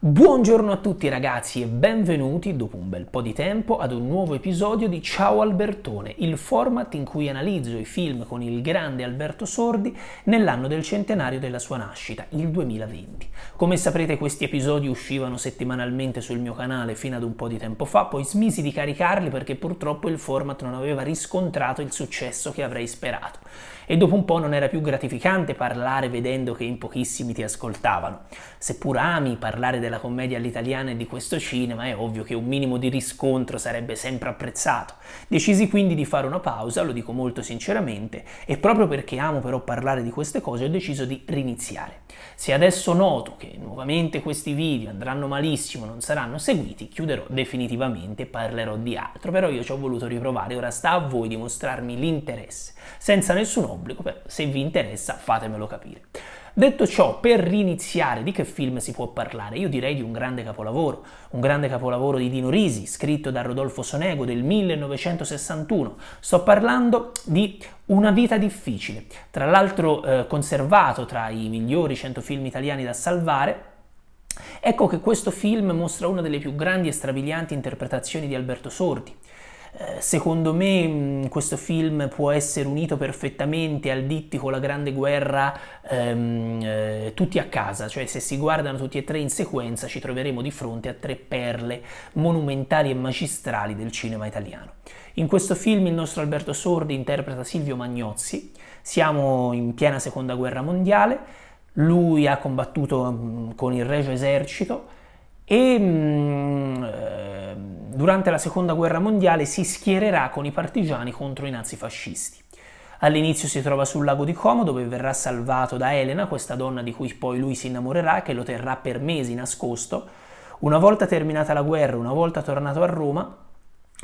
Buongiorno a tutti ragazzi e benvenuti dopo un bel po' di tempo ad un nuovo episodio di Ciao Albertone, il format in cui analizzo i film con il grande Alberto Sordi nell'anno del centenario della sua nascita, il 2020. Come saprete questi episodi uscivano settimanalmente sul mio canale fino ad un po' di tempo fa, poi smisi di caricarli perché purtroppo il format non aveva riscontrato il successo che avrei sperato e dopo un po' non era più gratificante parlare vedendo che in pochissimi ti ascoltavano. Seppur ami parlare della commedia all'italiana e di questo cinema, è ovvio che un minimo di riscontro sarebbe sempre apprezzato. Decisi quindi di fare una pausa, lo dico molto sinceramente, e proprio perché amo però parlare di queste cose ho deciso di riniziare. Se adesso noto che nuovamente questi video andranno malissimo, non saranno seguiti, chiuderò definitivamente e parlerò di altro, però io ci ho voluto riprovare, ora sta a voi dimostrarmi l'interesse, senza nessun obbligo, però se vi interessa fatemelo capire. Detto ciò, per iniziare, di che film si può parlare? Io direi di un grande capolavoro, un grande capolavoro di Dino Risi, scritto da Rodolfo Sonego del 1961. Sto parlando di una vita difficile, tra l'altro eh, conservato tra i migliori 100 film italiani da salvare, Ecco che questo film mostra una delle più grandi e strabilianti interpretazioni di Alberto Sordi, eh, secondo me mm, questo film può essere unito perfettamente al dittico La Grande Guerra ehm, eh, tutti a casa, cioè se si guardano tutti e tre in sequenza ci troveremo di fronte a tre perle monumentali e magistrali del cinema italiano. In questo film il nostro Alberto Sordi interpreta Silvio Magnozzi, siamo in piena seconda guerra mondiale, lui ha combattuto mm, con il Regio Esercito e... Mh, mm, eh, durante la seconda guerra mondiale si schiererà con i partigiani contro i nazifascisti. All'inizio si trova sul lago di Como dove verrà salvato da Elena, questa donna di cui poi lui si innamorerà che lo terrà per mesi nascosto. Una volta terminata la guerra, una volta tornato a Roma,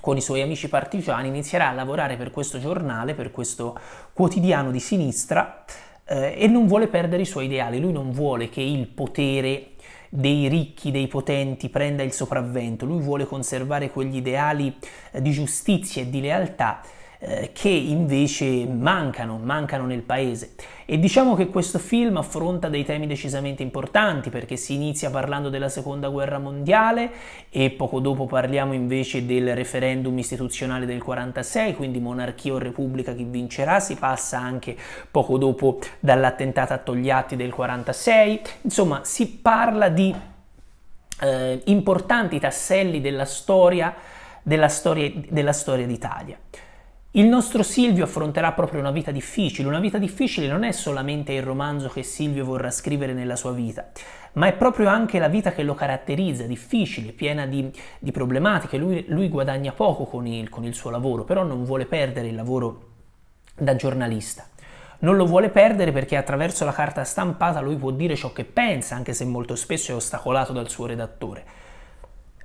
con i suoi amici partigiani inizierà a lavorare per questo giornale, per questo quotidiano di sinistra eh, e non vuole perdere i suoi ideali, lui non vuole che il potere dei ricchi, dei potenti prenda il sopravvento, lui vuole conservare quegli ideali eh, di giustizia e di lealtà eh, che invece mancano, mancano nel paese. E diciamo che questo film affronta dei temi decisamente importanti perché si inizia parlando della seconda guerra mondiale e poco dopo parliamo invece del referendum istituzionale del 46, quindi monarchia o repubblica chi vincerà, si passa anche poco dopo dall'attentato a Togliatti del 46, insomma si parla di eh, importanti tasselli della storia, della storia, della storia d'Italia. Il nostro Silvio affronterà proprio una vita difficile, una vita difficile non è solamente il romanzo che Silvio vorrà scrivere nella sua vita, ma è proprio anche la vita che lo caratterizza, difficile, piena di, di problematiche, lui, lui, guadagna poco con il, con il suo lavoro, però non vuole perdere il lavoro da giornalista non lo vuole perdere perché attraverso la carta stampata lui può dire ciò che pensa, anche se molto spesso è ostacolato dal suo redattore.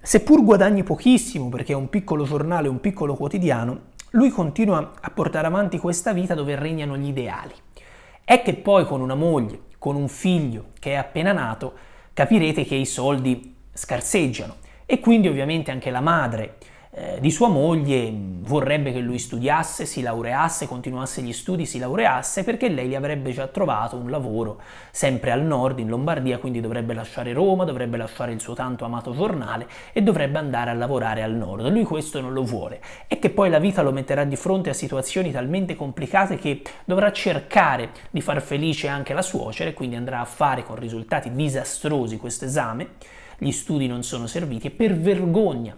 Seppur guadagni pochissimo perché è un piccolo giornale, un piccolo quotidiano, lui continua a portare avanti questa vita dove regnano gli ideali. È che poi con una moglie, con un figlio che è appena nato, capirete che i soldi scarseggiano e quindi ovviamente anche la madre eh, di sua moglie vorrebbe che lui studiasse, si laureasse, continuasse gli studi, si laureasse perché lei gli avrebbe già trovato un lavoro sempre al nord in Lombardia, quindi dovrebbe lasciare Roma, dovrebbe lasciare il suo tanto amato giornale e dovrebbe andare a lavorare al nord. Lui questo non lo vuole e che poi la vita lo metterà di fronte a situazioni talmente complicate che dovrà cercare di far felice anche la suocera e quindi andrà a fare con risultati disastrosi questo esame. Gli studi non sono serviti e per vergogna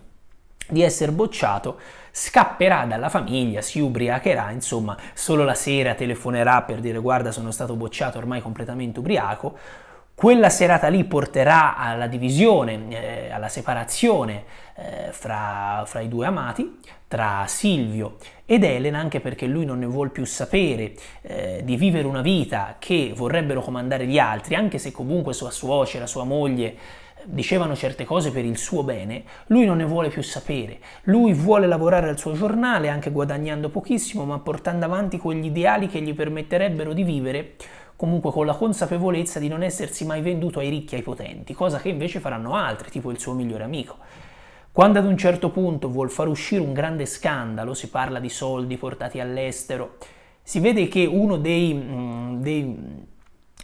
di essere bocciato, scapperà dalla famiglia, si ubriacherà, insomma, solo la sera telefonerà per dire guarda sono stato bocciato ormai completamente ubriaco, quella serata lì porterà alla divisione, eh, alla separazione eh, fra, fra, i due amati, tra Silvio ed Elena, anche perché lui non ne vuole più sapere eh, di vivere una vita che vorrebbero comandare gli altri, anche se comunque sua suocera, sua moglie, dicevano certe cose per il suo bene, lui non ne vuole più sapere, lui vuole lavorare al suo giornale anche guadagnando pochissimo ma portando avanti quegli ideali che gli permetterebbero di vivere comunque con la consapevolezza di non essersi mai venduto ai ricchi e ai potenti, cosa che invece faranno altri, tipo il suo migliore amico. Quando ad un certo punto vuol far uscire un grande scandalo, si parla di soldi portati all'estero, si vede che uno dei, mm, dei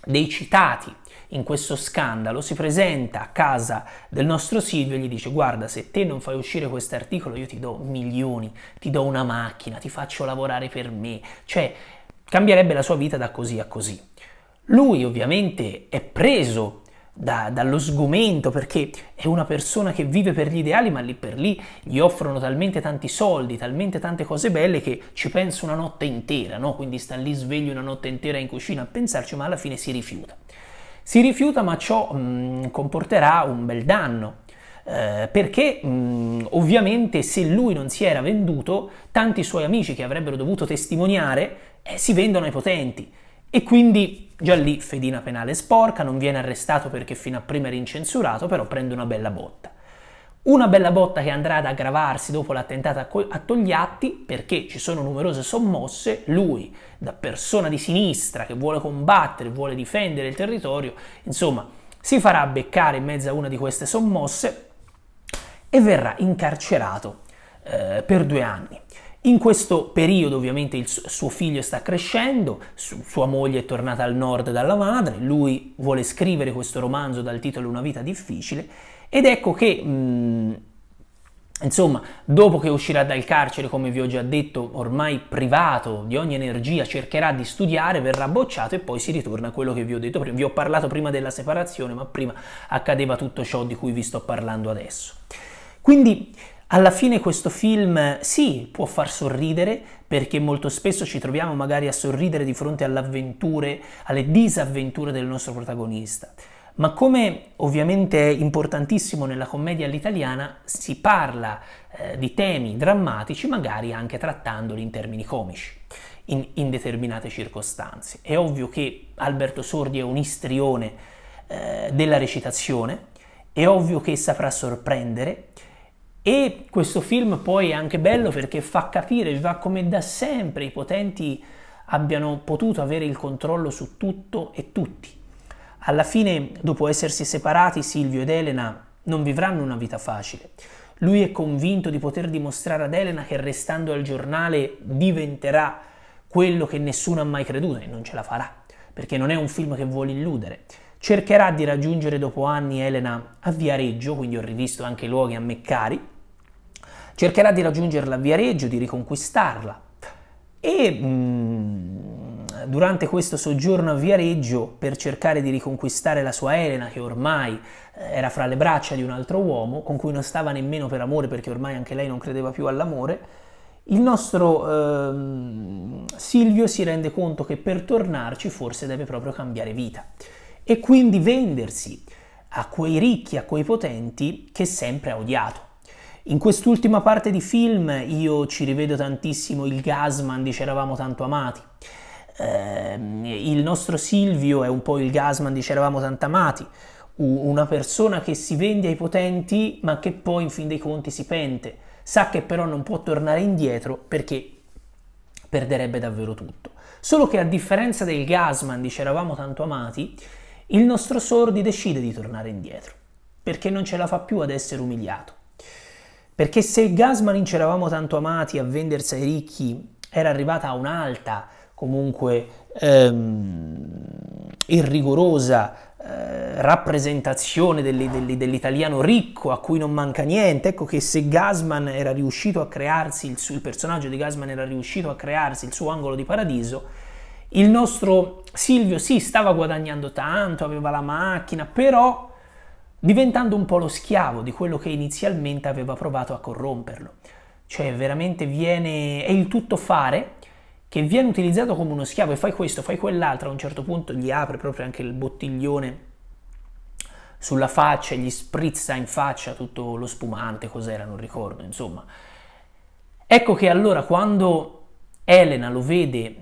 dei citati in questo scandalo si presenta a casa del nostro Silvio e gli dice guarda se te non fai uscire questo articolo io ti do milioni, ti do una macchina, ti faccio lavorare per me, cioè cambierebbe la sua vita da così a così. Lui ovviamente è preso da, dallo sgomento perché è una persona che vive per gli ideali, ma lì per lì gli offrono talmente tanti soldi, talmente tante cose belle che ci pensa una notte intera, no? quindi sta lì sveglio una notte intera in cucina a pensarci, ma alla fine si rifiuta. Si rifiuta, ma ciò mh, comporterà un bel danno. Eh, perché mh, ovviamente se lui non si era venduto, tanti suoi amici che avrebbero dovuto testimoniare eh, si vendono ai potenti e quindi già lì fedina penale sporca, non viene arrestato perché fino a prima era incensurato, però prende una bella botta. Una bella botta che andrà ad aggravarsi dopo l'attentato a Togliatti perché ci sono numerose sommosse, lui da persona di sinistra che vuole combattere, vuole difendere il territorio, insomma si farà beccare in mezzo a una di queste sommosse e verrà incarcerato eh, per due anni. In questo periodo ovviamente il suo figlio sta crescendo, sua moglie è tornata al nord dalla madre, lui vuole scrivere questo romanzo dal titolo Una vita difficile ed ecco che mh, mm, Insomma, dopo che uscirà dal carcere, come vi ho già detto, ormai privato di ogni energia, cercherà di studiare, verrà bocciato e poi si ritorna a quello che vi ho detto prima. Vi ho parlato prima della separazione, ma prima accadeva tutto ciò di cui vi sto parlando adesso. Quindi alla fine questo film sì, può far sorridere, perché molto spesso ci troviamo magari a sorridere di fronte alle avventure, alle disavventure del nostro protagonista. Ma come ovviamente è importantissimo nella commedia all'italiana, si parla eh, di temi drammatici, magari anche trattandoli in termini comici. In, in, determinate circostanze. È ovvio che Alberto Sordi è un istrione eh, della recitazione, è ovvio che saprà sorprendere, e questo film poi è anche bello perché fa capire già come da sempre i potenti abbiano potuto avere il controllo su tutto e tutti. Alla fine, dopo essersi separati, Silvio ed Elena non vivranno una vita facile. Lui è convinto di poter dimostrare ad Elena che restando al giornale diventerà quello che nessuno ha mai creduto e non ce la farà, perché non è un film che vuole illudere. Cercherà di raggiungere dopo anni Elena a Viareggio, quindi ho rivisto anche i luoghi a me cercherà di raggiungerla a Viareggio, di riconquistarla. E mh, mm, durante questo soggiorno a Viareggio, per cercare di riconquistare la sua Elena, che ormai eh, era fra le braccia di un altro uomo, con cui non stava nemmeno per amore, perché ormai anche lei non credeva più all'amore, il nostro eh, Silvio si rende conto che per tornarci forse deve proprio cambiare vita e quindi vendersi a quei ricchi, a quei potenti che sempre ha odiato. In quest'ultima parte di film io ci rivedo tantissimo il Gasman di C'eravamo tanto amati. Eh, il nostro Silvio è un po' il Gasman di C'eravamo tanto amati, una persona che si vende ai potenti ma che poi in fin dei conti si pente. Sa che però non può tornare indietro perché perderebbe davvero tutto. Solo che a differenza del Gasman di C'eravamo tanto amati, il nostro Sordi decide di tornare indietro perché non ce la fa più ad essere umiliato perché se Gasmanin c'eravamo tanto amati a vendersi ai ricchi era arrivata a un'alta, comunque ehm, irrigorosa eh, rappresentazione delle, delle, dell'italiano ricco a cui non manca niente, ecco che se Gasman era riuscito a crearsi, il, suo, il personaggio di Gasman era riuscito a crearsi il suo angolo di paradiso, il nostro Silvio sì stava guadagnando tanto, aveva la macchina, però diventando un po' lo schiavo di quello che inizialmente aveva provato a corromperlo. Cioè veramente viene, è il tutto fare che viene utilizzato come uno schiavo e fai questo, fai quell'altro, a un certo punto gli apre proprio anche il bottiglione sulla faccia, gli sprizza in faccia tutto lo spumante, cos'era, non ricordo, insomma. Ecco che allora quando Elena lo vede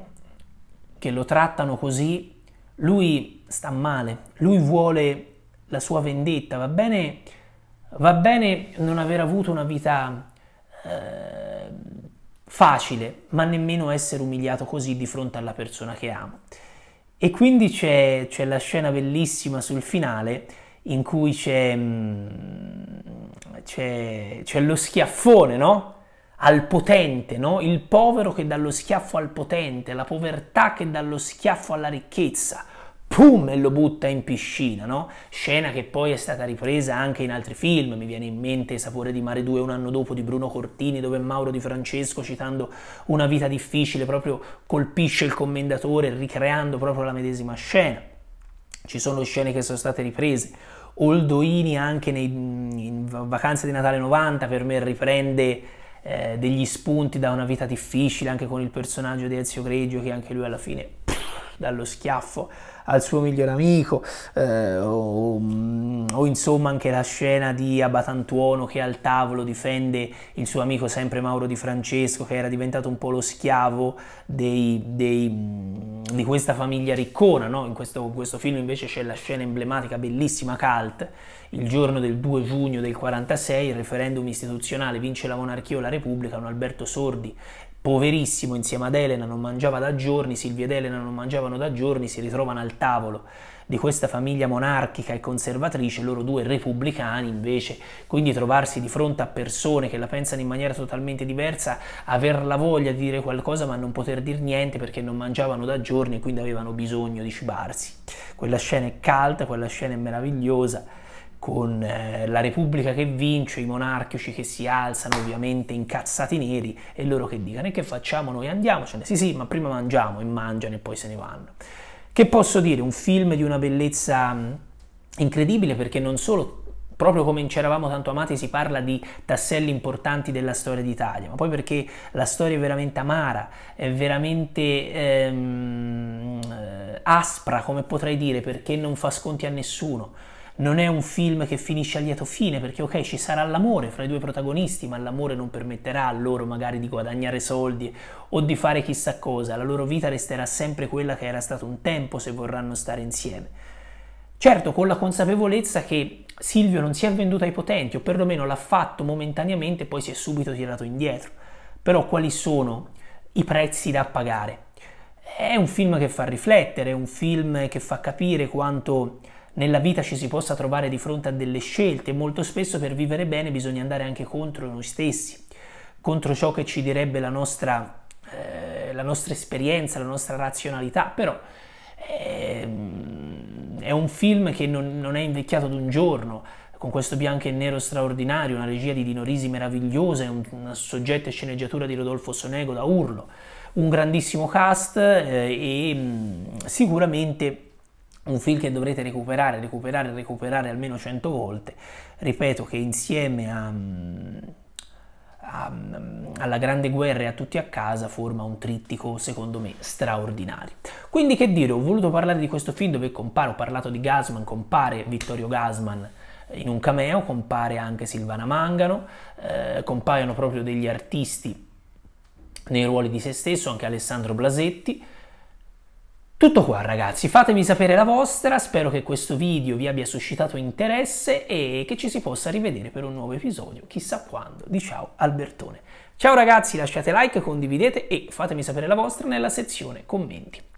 che lo trattano così, lui sta male, lui vuole la sua vendetta, va bene, va bene non aver avuto una vita eh, facile, ma nemmeno essere umiliato così di fronte alla persona che amo. E quindi c'è, c'è la scena bellissima sul finale in cui c'è, mm, c'è, c'è lo schiaffone, no? Al potente, no? Il povero che dà lo schiaffo al potente, la povertà che dà lo schiaffo alla ricchezza pum, e lo butta in piscina, no? Scena che poi è stata ripresa anche in altri film, mi viene in mente Sapore di mare 2 un anno dopo di Bruno Cortini, dove Mauro Di Francesco, citando Una vita difficile, proprio colpisce il commendatore, ricreando proprio la medesima scena. Ci sono scene che sono state riprese. Oldoini anche nei, in Vacanze di Natale 90 per me riprende eh, degli spunti da una vita difficile anche con il personaggio di Ezio Greggio che anche lui alla fine dallo schiaffo al suo migliore amico, eh, o, mm, o, insomma anche la scena di Abatantuono che al tavolo difende il suo amico sempre Mauro Di Francesco che era diventato un po' lo schiavo dei, dei, mm, di questa famiglia riccona, no? in, questo, questo film invece c'è la scena emblematica bellissima cult, il giorno del 2 giugno del 46 il referendum istituzionale vince la monarchia o la repubblica, un Alberto Sordi poverissimo insieme ad Elena, non mangiava da giorni, Silvia ed Elena non mangiavano da giorni, si ritrovano al tavolo di questa famiglia monarchica e conservatrice, loro due repubblicani invece, quindi trovarsi di fronte a persone che la pensano in maniera totalmente diversa, aver la voglia di dire qualcosa ma non poter dire niente perché non mangiavano da giorni e quindi avevano bisogno di cibarsi. Quella scena è calda, quella scena è meravigliosa con eh, la Repubblica che vince, i monarchici che si alzano ovviamente incazzati neri e loro che dicono e che facciamo noi andiamocene, sì sì ma prima mangiamo e mangiano e poi se ne vanno. Che posso dire, un film di una bellezza incredibile perché non solo proprio come in C'eravamo tanto amati si parla di tasselli importanti della storia d'Italia, ma poi perché la storia è veramente amara, è veramente ehm, aspra, come potrei dire, perché non fa sconti a nessuno non è un film che finisce a lieto fine, perché ok, ci sarà l'amore fra i due protagonisti, ma l'amore non permetterà a loro magari di guadagnare soldi o di fare chissà cosa, la loro vita resterà sempre quella che era stata un tempo se vorranno stare insieme. Certo, con la consapevolezza che Silvio non si è venduto ai potenti, o perlomeno l'ha fatto momentaneamente, poi si è subito tirato indietro. Però quali sono i prezzi da pagare? È un film che fa riflettere, è un film che fa capire quanto nella vita ci si possa trovare di fronte a delle scelte, molto spesso per vivere bene bisogna andare anche contro noi stessi, contro ciò che ci direbbe la nostra, eh, la nostra esperienza, la nostra razionalità, però eh, è un film che non, non è invecchiato d'un giorno, con questo bianco e nero straordinario, una regia di Dinorisi meravigliosa e un, un soggetto e sceneggiatura di Rodolfo Sonego da urlo, un grandissimo cast eh, e mm, sicuramente un film che dovrete recuperare, recuperare, recuperare almeno 100 volte, ripeto che insieme a, mm, a, mm, alla Grande Guerra e a tutti a casa forma un trittico secondo me straordinario. Quindi che dire, ho voluto parlare di questo film dove compare, ho parlato di Gasman, compare Vittorio Gasman in un cameo, compare anche Silvana Mangano, eh, compaiono proprio degli artisti nei ruoli di se stesso, anche Alessandro Blasetti, tutto qua ragazzi, fatemi sapere la vostra, spero che questo video vi abbia suscitato interesse e che ci si possa rivedere per un nuovo episodio, chissà quando, di Ciao Albertone. Ciao ragazzi, lasciate like, condividete e fatemi sapere la vostra nella sezione commenti.